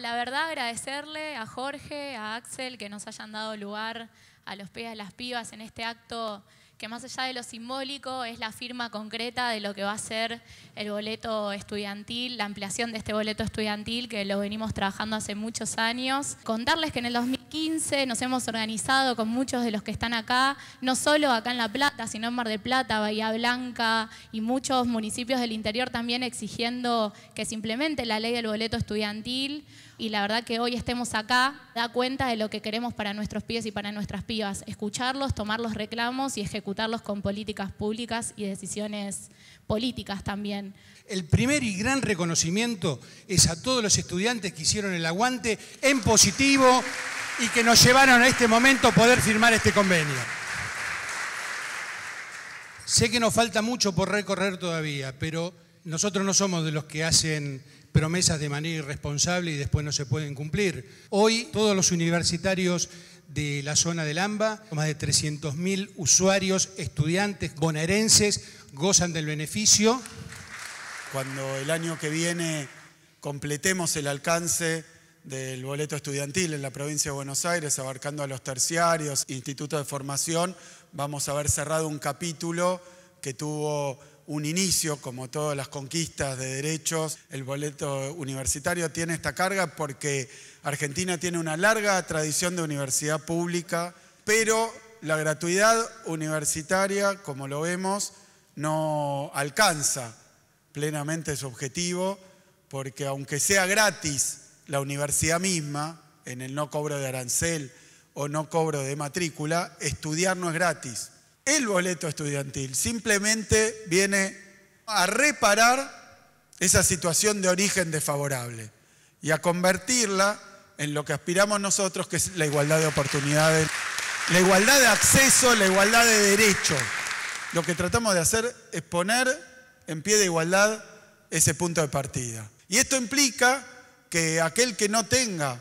la verdad agradecerle a Jorge, a Axel, que nos hayan dado lugar a los pies de las pibas en este acto que más allá de lo simbólico es la firma concreta de lo que va a ser el boleto estudiantil, la ampliación de este boleto estudiantil que lo venimos trabajando hace muchos años. Contarles que en el 15 nos hemos organizado con muchos de los que están acá, no solo acá en La Plata, sino en Mar del Plata, Bahía Blanca y muchos municipios del interior también exigiendo que se implemente la ley del boleto estudiantil. Y la verdad que hoy estemos acá da cuenta de lo que queremos para nuestros pibes y para nuestras pibas, escucharlos, tomar los reclamos y ejecutarlos con políticas públicas y decisiones políticas también. El primer y gran reconocimiento es a todos los estudiantes que hicieron el aguante en positivo y que nos llevaron a este momento poder firmar este convenio. Sé que nos falta mucho por recorrer todavía, pero nosotros no somos de los que hacen promesas de manera irresponsable y después no se pueden cumplir. Hoy todos los universitarios de la zona del AMBA, más de 300.000 usuarios, estudiantes bonaerenses, gozan del beneficio. Cuando el año que viene completemos el alcance del boleto estudiantil en la provincia de Buenos Aires, abarcando a los terciarios, institutos de formación, vamos a haber cerrado un capítulo que tuvo un inicio, como todas las conquistas de derechos, el boleto universitario tiene esta carga porque Argentina tiene una larga tradición de universidad pública, pero la gratuidad universitaria, como lo vemos, no alcanza plenamente su objetivo, porque aunque sea gratis, la universidad misma, en el no cobro de arancel o no cobro de matrícula, estudiar no es gratis. El boleto estudiantil simplemente viene a reparar esa situación de origen desfavorable y a convertirla en lo que aspiramos nosotros, que es la igualdad de oportunidades, la igualdad de acceso, la igualdad de derechos. Lo que tratamos de hacer es poner en pie de igualdad ese punto de partida. Y esto implica que aquel que no tenga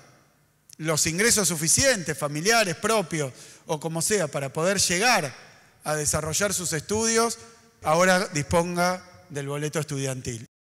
los ingresos suficientes, familiares, propios o como sea, para poder llegar a desarrollar sus estudios, ahora disponga del boleto estudiantil.